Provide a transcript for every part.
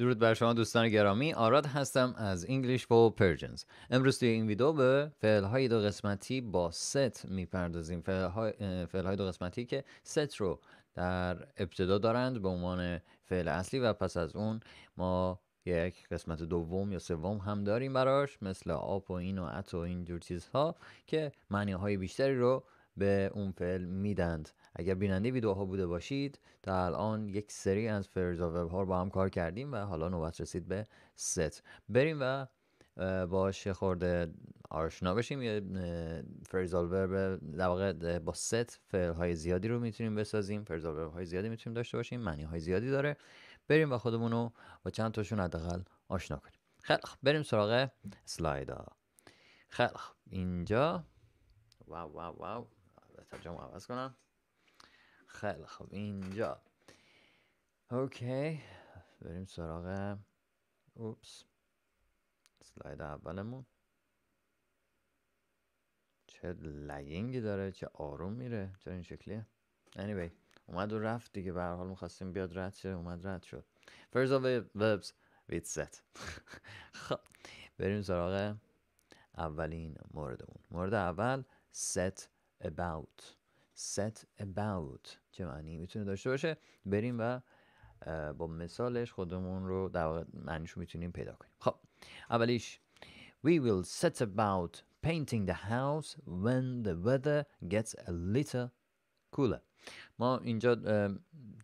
درود بر شما دوستان گرامی آراد هستم از انگلیش با پرژنز امروز توی این ویدیو به فعل دو قسمتی با ست میپردازیم فعل های دو قسمتی که ست رو در ابتدا دارند به عنوان فعل اصلی و پس از اون ما یک قسمت دوم یا سوم هم داریم براش مثل آپ و این و ات و این جور چیزها که معنی های بیشتری رو به اون فعل میدند اگر بیننده ویدیوها بوده باشید تا الان یک سری از فرز ها رو با هم کار کردیم و حالا نوبت رسید به ست بریم و باش خورده آشنا بشیم یه فریزال ورب در واقع با ست فعل های زیادی رو میتونیم بسازیم فرزال های زیادی میتونیم داشته باشیم معنی های زیادی داره بریم و خودمون رو با چند تاشون حداقل آشنا کنیم خیلی بریم سراغ سلایدا خب اینجا واو واو واو ترجمه عوض کنم خیلی خب اینجا اوکی بریم سراغ اوپس سلاید اولمون چه لگینگی داره چه آروم میره چه این شکلیه anyway اومد و رفت دیگه به حال میخواستیم بیاد رد شه اومد رد شد first of verbs with set خب بریم سراغ اولین موردمون مورد اول set about set about چه معنی میتونه داشته باشه بریم و با مثالش خودمون رو در واقع معنیش میتونیم پیدا کنیم خب اولیش We will set about painting the house when the weather gets a little cooler ما اینجا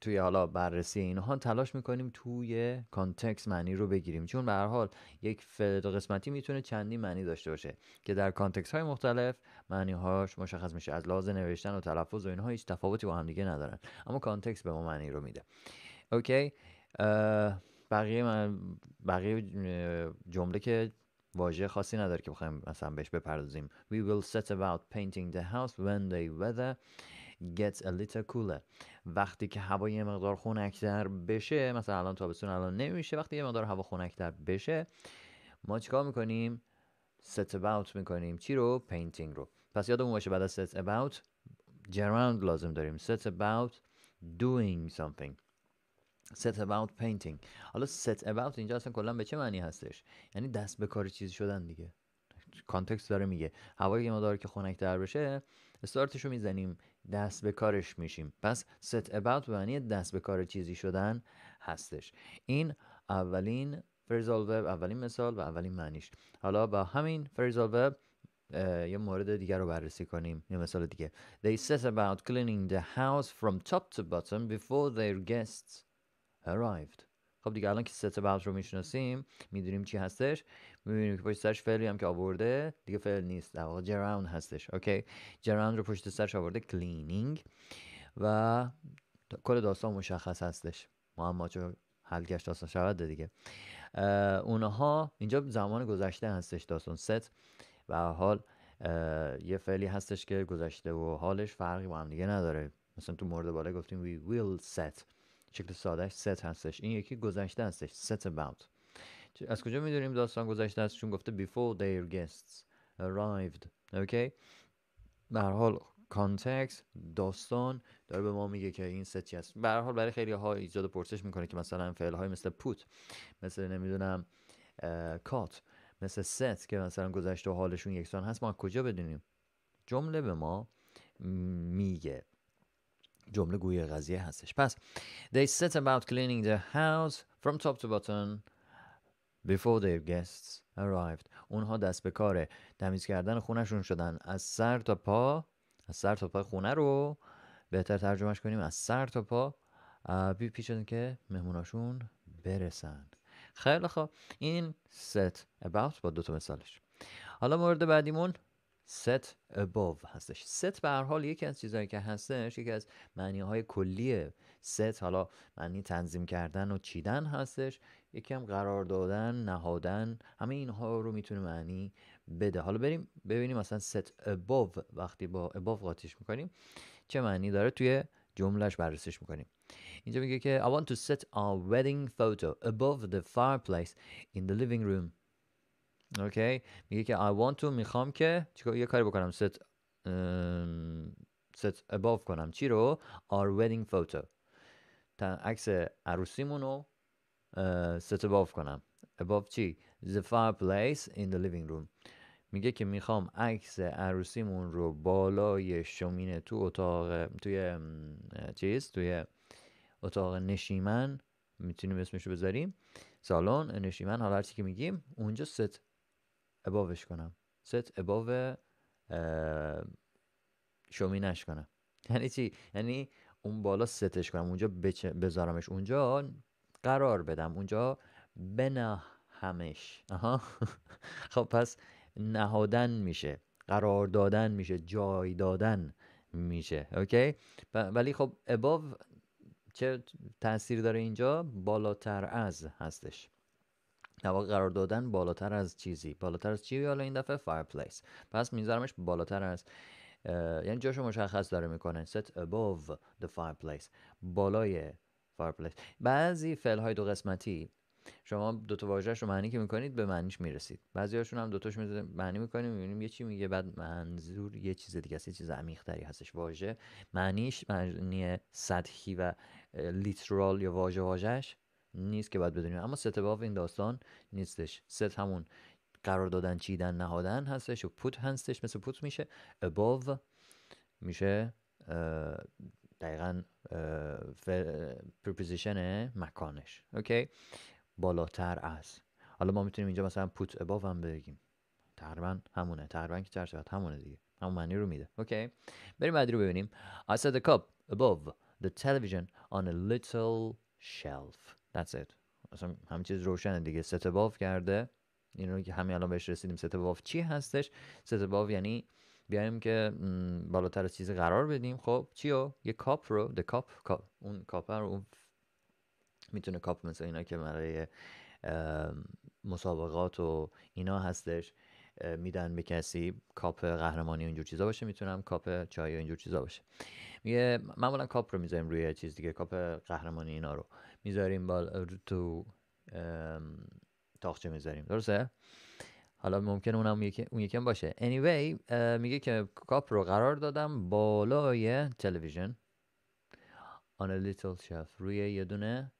توی حالا بررسی اینها تلاش میکنیم توی کانتکست معنی رو بگیریم چون به حال یک فعل قسمتی میتونه چندی معنی داشته باشه که در کانتکس های مختلف معنی هاش مشخص میشه از لحاظ نوشتن و تلفظ و اینها هیچ تفاوتی با هم دیگه ندارن اما کانتکست به ما معنی رو میده اوکی بقیه من بقیه جمله که واژه خاصی نداره که بخوایم مثلا بهش بپردازیم we will set about painting the house when the weather gets a little cooler وقتی که هوا یه مقدار خنکتر بشه مثلا الان تابستون الان نمیشه وقتی یه مقدار هوا خنکتر بشه ما چیکار میکنیم set about میکنیم چی رو painting رو پس یادمون باشه بعد از set about جراند لازم داریم set about doing something set about painting حالا set about اینجا اصلا کلا به چه معنی هستش یعنی دست به کار چیز شدن دیگه کانتکست داره میگه هوای ما داره که خنک در بشه رو میزنیم دست به کارش میشیم پس ست اباوت معنی دست به کار چیزی شدن هستش این اولین فریزال اولین مثال و اولین معنیش حالا با همین فریزال وب یه مورد دیگر رو بررسی کنیم یه مثال دیگه They set about cleaning the house from top to bottom before their guests arrived خب دیگه الان که ست بعد رو میشناسیم میدونیم چی هستش میبینیم که پشت سرش فعلی هم که آورده دیگه فعل نیست در واقع جراوند هستش اوکی جراوند رو پشت سرش آورده کلینینگ و کل داستان مشخص هستش هم حل گشت داستان شود دیگه اونها اینجا زمان گذشته هستش داستان ست و حال یه فعلی هستش که گذشته و حالش فرقی با هم دیگه نداره مثلا تو مورد بالا گفتیم we will set شکل سادهش ست هستش این یکی گذشته هستش ست about از کجا میدونیم داستان گذشته است چون گفته before their guests arrived اوکی به حال کانتکس داستان داره به ما میگه که این ستی هست به حال برای خیلی ها ایجاد پرسش میکنه که مثلا فعل های مثل پوت مثل نمیدونم کات مثل ست که مثلا گذشته و حالشون یکسان هست ما کجا بدونیم جمله به ما میگه جمله گوی قضیه هستش پس they set about cleaning the house from top to bottom before their guests arrived اونها دست به کار تمیز کردن خونشون شدن از سر تا پا از سر تا پا خونه رو بهتر ترجمهش کنیم از سر تا پا بی پیشن که مهموناشون برسن خیلی خب این set about با دو تا مثالش حالا مورد بعدیمون set above هستش set به هر حال یکی از چیزهایی که هستش یکی از معنی های کلی set حالا معنی تنظیم کردن و چیدن هستش یکی هم قرار دادن نهادن همه اینها رو میتونه معنی بده حالا بریم ببینیم مثلا set above وقتی با above قاطیش میکنیم چه معنی داره توی جملهش بررسیش میکنیم اینجا میگه که I want to set our wedding photo above the fireplace in the living room اوکی میگه که I want to میخوام که یه کاری بکنم set set above کنم چی رو our wedding photo عکس عروسیمون رو set above کنم above چی the fireplace in the living room میگه که میخوام عکس عروسیمون رو بالای شومینه تو اتاق توی چیز توی اتاق نشیمن میتونیم اسمش رو بذاریم سالن نشیمن حالا هرچی که میگیم اونجا ست اباوش کنم ست اباو شومینش کنم یعنی چی یعنی اون بالا ستش کنم اونجا بذارمش اونجا قرار بدم اونجا بنهمش آها خب پس نهادن میشه قرار دادن میشه جای دادن میشه اوکی ولی خب اباو چه تاثیر داره اینجا بالاتر از هستش در قرار دادن بالاتر از چیزی بالاتر از چی حالا این دفعه fireplace پس میذارمش بالاتر از یعنی جاشو مشخص داره میکنه set above the fireplace بالای fireplace بعضی فعل های دو قسمتی شما دو تا واژهش رو معنی که میکنید به معنیش میرسید بعضی هاشون هم دوتاش معنی میکنیم میبینیم یه چی میگه بعد منظور یه چیز دیگه است یه چیز عمیق تری هستش واژه معنیش معنی سطحی و لیترال یا واژه واژهش نیست که باید بدونیم اما ست باف این داستان نیستش ست همون قرار دادن چیدن نهادن هستش و پوت هستش مثل پوت میشه above میشه دقیقا پرپوزیشن مکانش اوکی بالاتر از حالا ما میتونیم اینجا مثلا پوت above هم بگیم تقریبا همونه تقریبا که چرا همونه دیگه همون معنی رو میده اوکی بریم بعدی رو ببینیم I set the cup above the television on a little shelf That's it همه چیز روشنه دیگه ست باف کرده این که همین الان بهش رسیدیم ست باف چی هستش ست باف یعنی بیایم که بالاتر از چیزی قرار بدیم خب چیو یه کاپ رو د کاپ اون کاپ رو اون میتونه کاپ مثل اینا که برای مسابقات و اینا هستش میدن به کسی کاپ قهرمانی اینجور چیزا باشه میتونم کاپ چای اینجور چیزا باشه میگه معمولا کاپ رو میذاریم روی چیز دیگه کاپ قهرمانی اینا رو میذاریم بال تو تاخچه میذاریم درسته حالا ممکنه اونم یکی اون یکم باشه anyway میگه که کاپ رو قرار دادم بالای تلویزیون on a little shelf روی یه دونه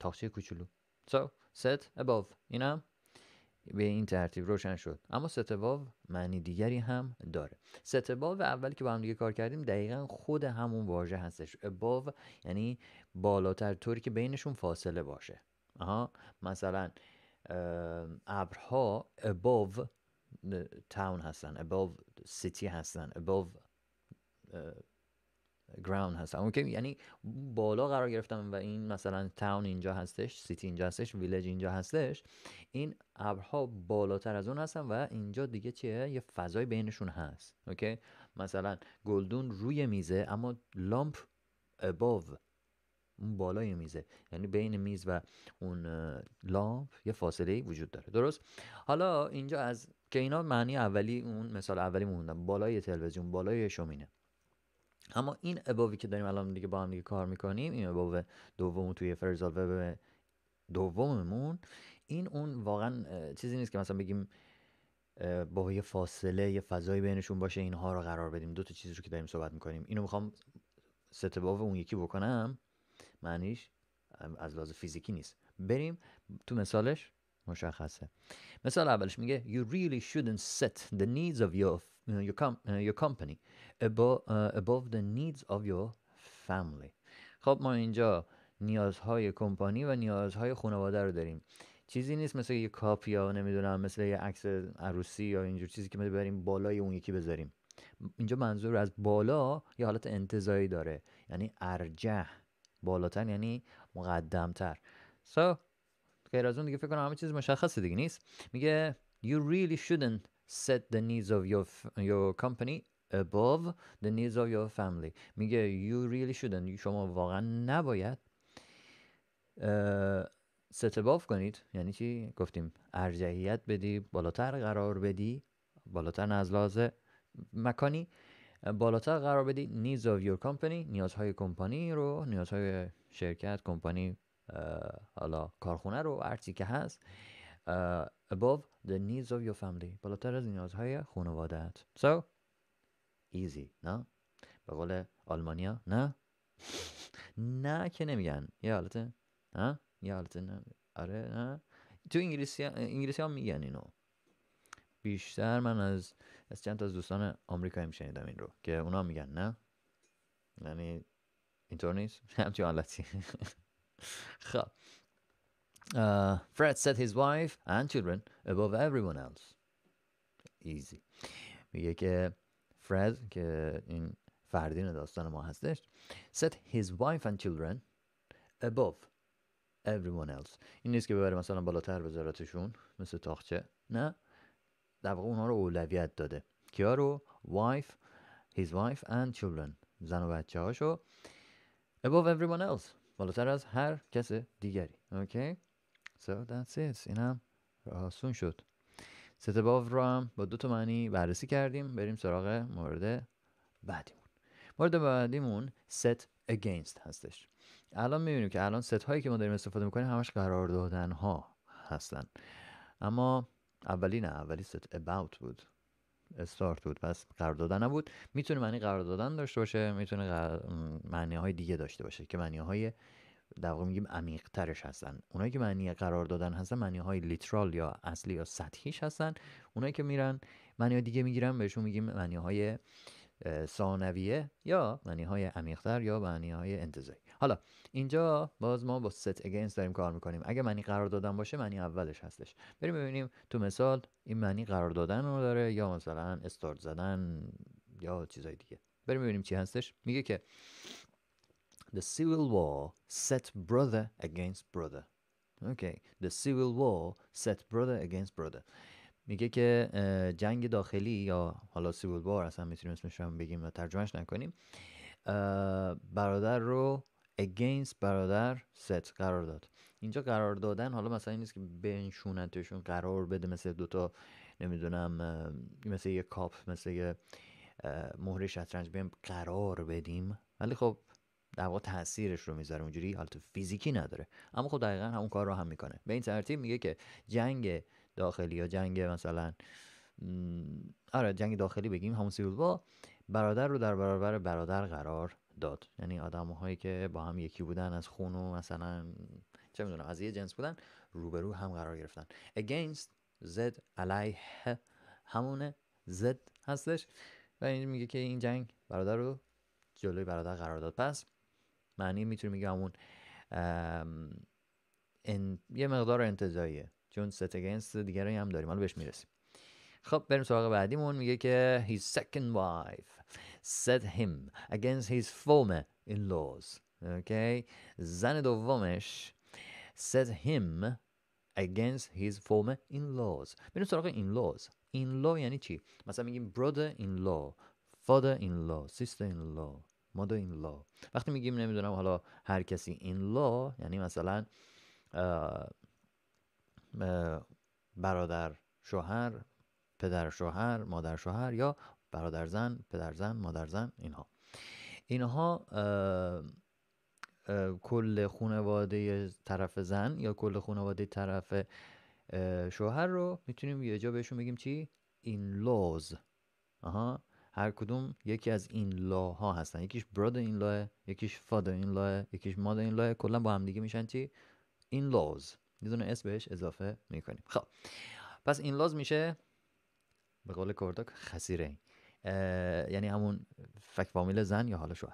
تاخچه کوچولو so set above اینم به این ترتیب روشن شد اما ستواو معنی دیگری هم داره ستواو اول که با هم دیگه کار کردیم دقیقا خود همون واژه هستش above یعنی بالاتر طوری که بینشون فاصله باشه آها مثلا ابرها above تاون هستن above سیتی هستن above گراوند اون که یعنی بالا قرار گرفتم و این مثلا تاون اینجا هستش سیتی اینجا هستش ویلج اینجا هستش این ابرها بالاتر از اون هستن و اینجا دیگه چیه یه فضای بینشون هست اوکی مثلا گلدون روی میزه اما لامپ اباو اون بالای میزه یعنی بین میز و اون لامپ یه فاصله وجود داره درست حالا اینجا از که اینا معنی اولی اون مثال اولی موندم بالای تلویزیون بالای شومینه اما این اباوی که داریم الان دیگه با هم دیگه کار میکنیم این اباو دوم توی فرزال وب دوممون این اون واقعا چیزی نیست که مثلا بگیم با یه فاصله یه فضایی بینشون باشه اینها رو قرار بدیم دو تا چیزی رو که داریم صحبت میکنیم اینو میخوام باو اون یکی بکنم معنیش از لحاظ فیزیکی نیست بریم تو مثالش مشخصه مثال اولش میگه you really shouldn't set the needs of your Uh, your, com uh, your company above, uh, above the needs of your family خب ما اینجا نیازهای کمپانی و نیازهای خانواده رو داریم چیزی نیست مثل یه کاپ یا نمیدونم مثل یه عکس عروسی یا اینجور چیزی که ما بریم بالای اون یکی بذاریم اینجا منظور از بالا یه حالت انتظایی داره یعنی ارجه بالاتر یعنی مقدمتر سو so, از اون دیگه فکر کنم همه چیز مشخصه دیگه نیست میگه you really shouldn't set the needs of your your company above the needs of your family میگه you really shouldn't شما واقعا نباید set above کنید یعنی چی گفتیم ارجحیت بدی بالاتر قرار بدی بالاتر از لازه مکانی بالاتر قرار بدی needs of your company نیازهای کمپانی رو نیازهای شرکت کمپانی حالا کارخونه رو هرچی که هست above the needs of your family بالاتر از نیازهای خانوادت so easy نه به قول آلمانیا نه نه که نمیگن یه حالت نه یه حالت نه آره نه تو انگلیسی انگلیسی ها میگن اینو بیشتر من از از چند تا از دوستان آمریکایی شنیدم این رو که اونا میگن نه یعنی اینطور نیست همچین حالتی خب Uh, Fred set his wife and children above everyone else. Easy. میگه که فرد که این فردین داستان ما هستش set his wife and children above everyone else این نیست که ببره مثلا بالاتر بذارتشون مثل تاخچه نه در واقع اونها رو اولویت داده کیا رو wife his wife and children زن و بچه هاشو above everyone else بالاتر از هر کس دیگری اوکی So that's it اینم آسون شد ست باو رو هم با دو تا معنی بررسی کردیم بریم سراغ مورد بعدیمون مورد بعدیمون set against هستش الان میبینیم که الان ست هایی که ما داریم استفاده میکنیم همش قرار دادن ها هستن اما اولی نه اولی set about بود استارت بود پس قرار دادن نبود میتونه معنی قرار دادن داشته باشه میتونه قرار... معنی های دیگه داشته باشه که معنی های در میگیم عمیق ترش هستن اونایی که معنی قرار دادن هستن معنی های لیترال یا اصلی یا سطحیش هستن اونایی که میرن معنی دیگه میگیرن بهشون میگیم معنی های ثانویه یا معنی های تر یا معنی های انتزاعی حالا اینجا باز ما با ست اگینست داریم کار میکنیم اگه معنی قرار دادن باشه معنی اولش هستش بریم ببینیم تو مثال این معنی قرار دادن رو داره یا مثلا استارت زدن یا چیزای دیگه بریم ببینیم چی هستش میگه که The Civil War set brother against brother. Okay. The Civil War set brother against brother. میگه که جنگ داخلی یا حالا سیول وار اصلا میتونیم اسمش رو بگیم و ترجمهش نکنیم برادر رو against برادر ست قرار داد اینجا قرار دادن حالا مثلا این نیست که بنشونتشون قرار بده مثل دوتا نمیدونم مثل یه کاپ مثل یه مهر شطرنج بیم قرار بدیم ولی خب در واقع تاثیرش رو میذاره اونجوری حالت فیزیکی نداره اما خب دقیقا همون کار رو هم میکنه به این ترتیب میگه که جنگ داخلی یا جنگ مثلا آره جنگ داخلی بگیم همون سیول با برادر رو در برابر برادر قرار داد یعنی آدم هایی که با هم یکی بودن از خون و مثلا چه میدونم از یه جنس بودن روبرو هم قرار گرفتن against زد علیه همونه زد هستش و این میگه که این جنگ برادر رو جلوی برادر قرار داد پس معنی میتونیم میگه همون ان... یه مقدار انتظاییه چون ست اگینست دیگر هم داریم حالا بهش میرسیم خب بریم سراغ بعدیمون میگه که his second wife set him against his former in-laws okay. زن دومش set him against his former in-laws بریم سراغ in-laws in-law یعنی چی؟ مثلا میگیم brother in-law father in-law sister in-law این لا وقتی میگیم نمیدونم حالا هر کسی این لا یعنی مثلا برادر شوهر پدر شوهر مادر شوهر یا برادر زن پدر زن مادر زن اینها اینها کل خانواده طرف زن یا کل خانواده طرف شوهر رو میتونیم یه جا بهشون بگیم چی این لوز آها هر کدوم یکی از این لاها هستن یکیش برادر این لاه یکیش فادر این لاه یکیش مادر این لاه کلا با هم دیگه میشن چی این لاز یه دونه اس بهش اضافه میکنیم خب پس این لاز میشه به قول کردک خسیره یعنی همون فک فامیل زن یا حالا شو.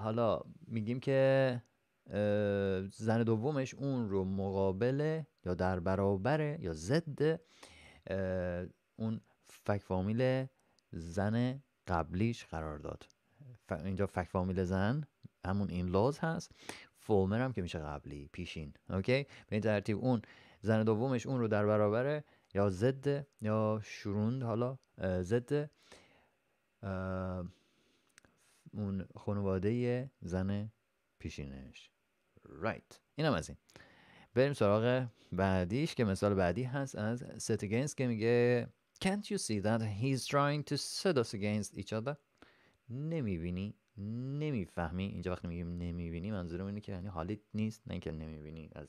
حالا میگیم که زن دومش اون رو مقابل یا در برابر یا ضد اون فک فامیل زن قبلیش قرار داد ف... اینجا فک فامیل زن همون این لاز هست فومر هم که میشه قبلی پیشین اوکی به این ترتیب اون زن دومش اون رو در برابر یا ضد یا شروند حالا ضد اون خانواده زن پیشینش رایت right. اینم از این بریم سراغ بعدیش که مثال بعدی هست از ست که میگه Can't you see that he's trying to set us against each other? نمیبینی نمیفهمی اینجا وقتی میگیم نمیبینی منظورم اینه که یعنی حالیت نیست نه اینکه نمیبینی از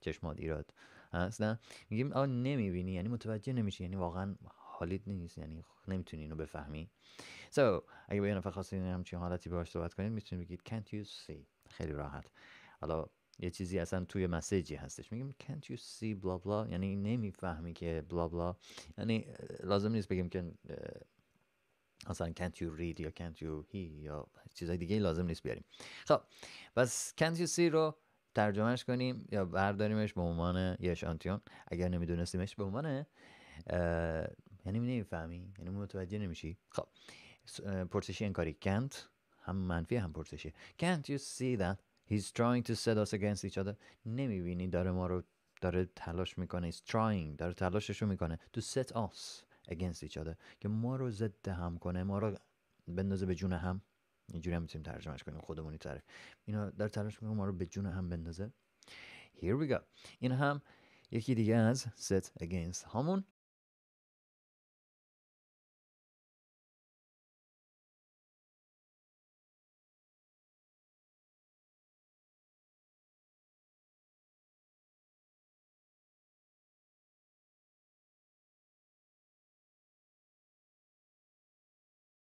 چشمات ایراد هست نه میگیم آ نمیبینی یعنی متوجه نمیشی یعنی واقعا حالیت نیست یعنی نمیتونی اینو بفهمی سو so, اگه با یه نفر خواستین همچین حالتی باهاش صحبت کنید میتونید بگید can't you see خیلی راحت حالا یه چیزی اصلا توی مسیجی هستش میگیم can't you see بلا بلا یعنی نمیفهمی که بلا بلا یعنی لازم نیست بگیم که اصلا can't you read یا can't you hear یا چیزهای دیگه لازم نیست بیاریم خب بس can't you see رو ترجمهش کنیم یا برداریمش به عنوان یه شانتیون. اگر نمیدونستیمش به عنوان یعنی نمیفهمی یعنی متوجه نمیشی خب پرسشی انکاری can't هم منفی هم پرسشی can't you see that He's trying to set us against each other نمیبینی داره ما رو داره تلاش میکنه He's trying داره تلاشش رو میکنه to set us against each other که ما رو ضد هم کنه ما رو بندازه به جون هم اینجوری هم میتونیم ترجمهش کنیم خودمونی طرف اینا داره تلاش میکنه ما رو به جون هم بندازه Here we go این هم یکی دیگه از set against همون